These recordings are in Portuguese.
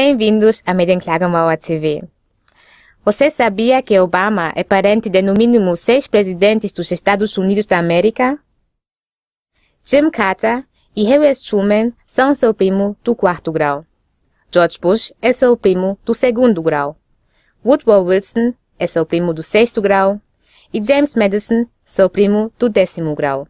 Bem-vindos à Made TV. Você sabia que Obama é parente de no mínimo seis presidentes dos Estados Unidos da América? Jim Carter e Harry Truman são seu primo do quarto grau. George Bush é seu primo do segundo grau. Woodrow Wilson é seu primo do sexto grau. E James Madison, seu primo do décimo grau.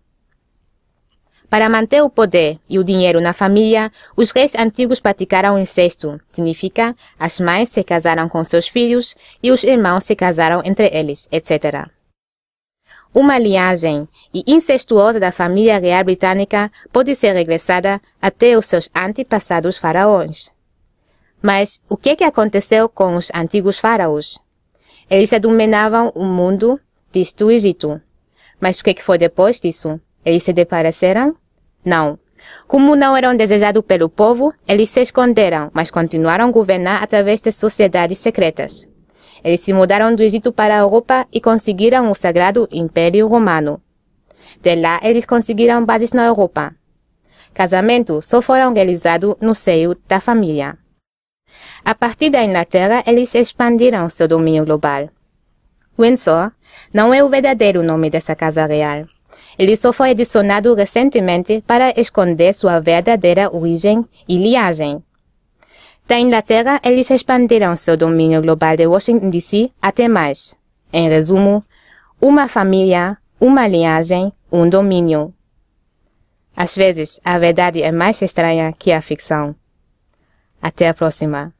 Para manter o poder e o dinheiro na família, os reis antigos praticaram incesto, significa as mães se casaram com seus filhos e os irmãos se casaram entre eles, etc. Uma linhagem e incestuosa da família real britânica pode ser regressada até os seus antepassados faraós. Mas o que, é que aconteceu com os antigos faraós? Eles já dominavam o mundo, diz Egito. Mas o que, é que foi depois disso? Eles se depararam? Não. Como não eram desejados pelo povo, eles se esconderam, mas continuaram a governar através de sociedades secretas. Eles se mudaram do Egito para a Europa e conseguiram o sagrado Império Romano. De lá, eles conseguiram bases na Europa. Casamento só foram realizados no seio da família. A partir da Inglaterra, eles expandiram seu domínio global. Windsor não é o verdadeiro nome dessa casa real. Ele só foi adicionado recentemente para esconder sua verdadeira origem e linhagem. Da Inglaterra, eles expandiram seu domínio global de Washington DC até mais. Em resumo, uma família, uma linhagem, um domínio. Às vezes, a verdade é mais estranha que a ficção. Até a próxima.